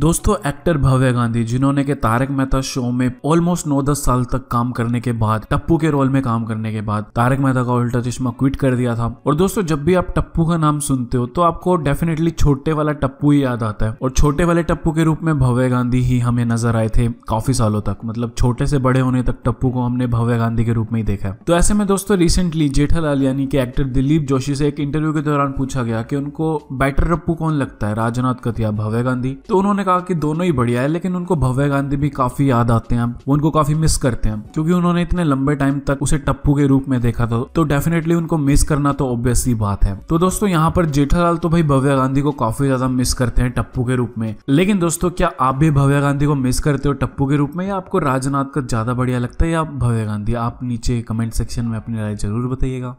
दोस्तों एक्टर भव्य गांधी जिन्होंने के तारक मेहता शो में ऑलमोस्ट नौ दस साल तक काम करने के बाद टप्पू के रोल में काम करने के बाद तारक मेहता का उल्टा चश्मा क्विट कर दिया था और दोस्तों जब भी आप टप्पू का नाम सुनते हो तो आपको डेफिनेटली छोटे वाला टप्पू ही याद आता है और छोटे वाले टप्पू के रूप में भव्य गांधी ही हमें नजर आए थे काफी सालों तक मतलब छोटे से बड़े होने तक टप्पू को हमने भव्य गांधी के रूप में ही देखा तो ऐसे में दोस्तों रिसेंटली जेठालाल यानी कि एक्टर दिलीप जोशी से एक इंटरव्यू के दौरान पूछा गया कि उनको बैटर टप्पू कौन लगता है राजनाथ कथिया भव्य गांधी तो उन्होंने उन्होंने कहा कि दोनों ही बढ़िया है लेकिन उनको भव्य गांधी भी काफी याद आते हैं वो उनको काफी मिस करते हैं क्योंकि उन्होंने इतने लंबे टाइम तक उसे टप्पू के रूप में देखा था तो डेफिनेटली उनको मिस करना तो ऑब्वियस ही बात है तो दोस्तों यहाँ पर जेठालाल तो भाई भव्य गांधी को काफी ज्यादा मिस करते हैं टप्पू के रूप में लेकिन दोस्तों क्या आप भी भव्य गांधी को मिस करते हो टप्पू के रूप में या आपको राजनाथ का ज्यादा बढ़िया लगता है या भव्य गांधी आप नीचे कमेंट सेक्शन में अपनी राय जरूर बताइएगा